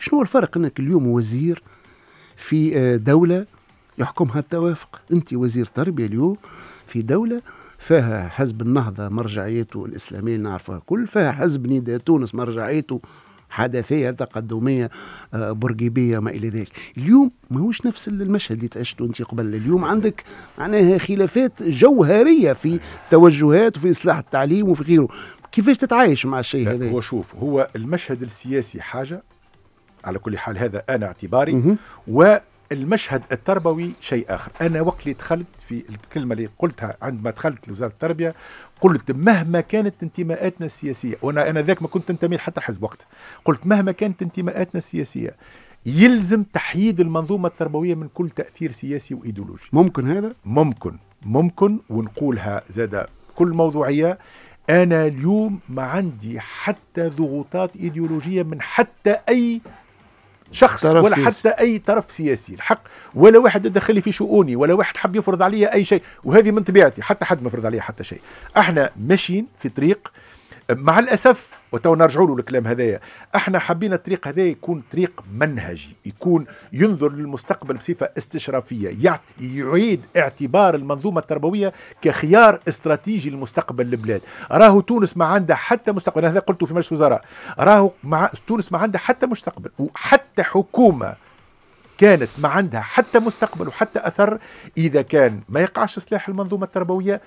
شنو الفرق انك اليوم وزير في آه، دوله يحكمها التوافق انت وزير تربيه اليوم في دوله فيها حزب النهضه مرجعيته الاسلاميه نعرفها كل فيها حزب نداء تونس مرجعيته حدثيه تقدميه آه، برجيبيه ما الى ذلك اليوم ماهوش نفس المشهد اللي تعشته انت قبل اليوم عندك معناها خلافات جوهريه في توجهات وفي اصلاح التعليم وفي غيره كيفاش تتعايش مع الشيء هذا هو شوف هو المشهد السياسي حاجه على كل حال هذا انا اعتباري مه. المشهد التربوي شيء آخر أنا وقت اللي دخلت في الكلمة اللي قلتها عندما دخلت لوزارة التربية قلت مهما كانت انتماءاتنا السياسية وأنا أنا ذاك ما كنت انتمي حتى حزب وقت قلت مهما كانت انتماءاتنا السياسية يلزم تحييد المنظومة التربوية من كل تأثير سياسي وإيديولوجي ممكن هذا؟ ممكن ممكن ونقولها زاد كل موضوعية أنا اليوم ما عندي حتى ضغوطات إيديولوجية من حتى أي شخص ولا سياسي. حتى اي طرف سياسي الحق ولا واحد دخلي في شؤوني ولا واحد حب يفرض عليا اي شيء وهذه من طبيعتي حتى حد ما فرض عليا حتى شيء احنا ماشيين في طريق مع الاسف وتو نرجعوا له الكلام هذايا احنا حبينا الطريق هذا يكون طريق منهجي يكون ينظر للمستقبل بصفه استشرافيه يعيد اعتبار المنظومه التربويه كخيار استراتيجي لمستقبل البلاد راهو تونس ما عندها حتى مستقبل هذا قلته في مجلس الوزراء راهو مع تونس ما عندها حتى مستقبل وحتى حكومه كانت ما عندها حتى مستقبل وحتى اثر اذا كان ما يقعش سلاح المنظومه التربويه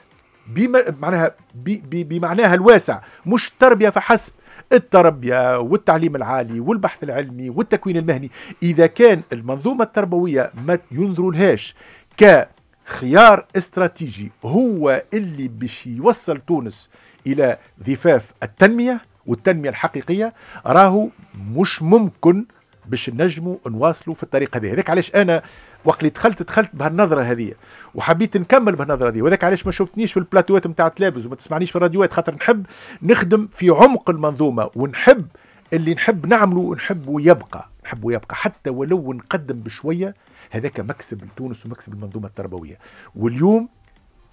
بمعناها بمعناها الواسع مش تربية فحسب التربية والتعليم العالي والبحث العلمي والتكوين المهني إذا كان المنظومة التربوية ما ينظروا لهاش كخيار استراتيجي هو اللي باش يوصل تونس إلى ضفاف التنمية والتنمية الحقيقية راهو مش ممكن باش نجموا نواصلوا في الطريقه هذه هذاك علاش أنا وقت اللي دخلت دخلت بهالنظره هذه وحبيت نكمل بهالنظره هذه وذاك علاش ما شفتنيش في البلاتوات نتاع تلابز وما تسمعنيش في الراديوات خاطر نحب نخدم في عمق المنظومه ونحب اللي نحب نعمله ونحب يبقى نحب يبقى حتى ولو نقدم بشويه هذاك مكسب لتونس ومكسب المنظومه التربويه واليوم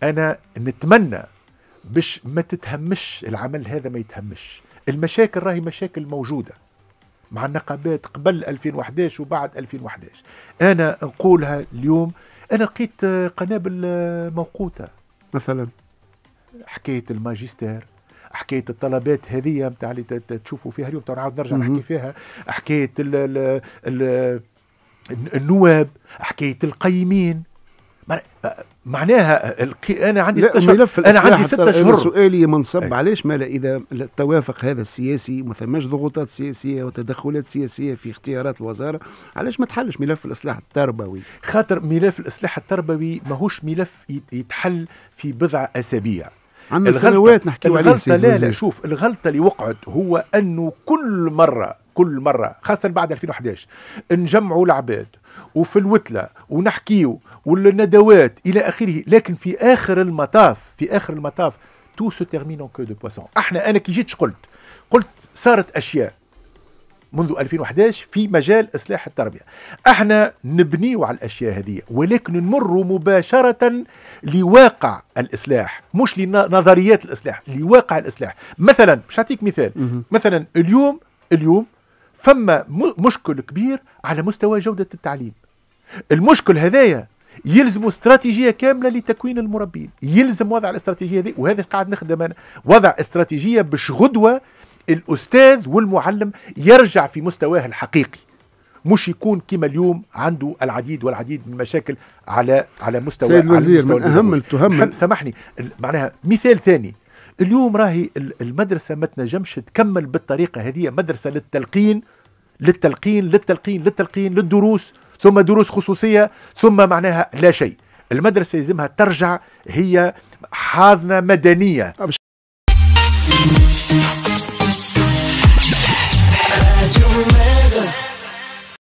انا نتمنى باش ما تتهمش العمل هذا ما يتهمش المشاكل راهي مشاكل موجوده مع النقابات قبل 2011 وبعد 2011 انا نقولها اليوم انا لقيت قنابل موقوته مثلا حكايه الماجستير حكايه الطلبات هذه نتاع اللي تشوفوا فيها اليوم نعاود نرجع نحكي فيها حكايه الـ ال ال النواب حكايه القيمين معناها القي... انا عندي ست شهور انا عندي ست شهور سؤالي منصب أي. ما مالا اذا التوافق هذا السياسي ما ثماش ضغوطات سياسيه وتدخلات سياسيه في اختيارات الوزاره علاش ما تحلش ملف الاصلاح التربوي خاطر ملف الاصلاح التربوي ماهوش ملف يتحل في بضع اسابيع عندنا سنوات نحكي عليه الغلطه لا لا شوف الغلطه اللي وقعت هو انه كل مره كل مره خاصه بعد 2011 نجمعوا العباد وفي الوتله ونحكيو والندوات الى اخره لكن في اخر المطاف في اخر المطاف تو سو تيرمين كو دو بواسون احنا انا كي جيت قلت قلت صارت اشياء منذ 2011 في مجال اصلاح التربيه احنا نبنيو على الاشياء هذه ولكن نمر مباشره لواقع الاصلاح مش لنظريات الاصلاح لواقع الاصلاح مثلا باش نعطيك مثال مثلا اليوم اليوم فما مشكل كبير على مستوى جودة التعليم المشكل هذايا يلزم استراتيجيه كامله لتكوين المربين يلزم وضع الاستراتيجيه دي وهذا قاعد نخدم انا وضع استراتيجيه باش غدوه الاستاذ والمعلم يرجع في مستواه الحقيقي مش يكون كما اليوم عنده العديد والعديد من المشاكل على على مستوى سيد الوزير من اهم التهم سامحني معناها مثال ثاني اليوم راهي المدرسه ما تنجمش تكمل بالطريقه هذه مدرسه للتلقين للتلقين للتلقين للتلقين للدروس ثم دروس خصوصية ثم معناها لا شيء المدرسة يلزمها ترجع هي حاضنة مدنية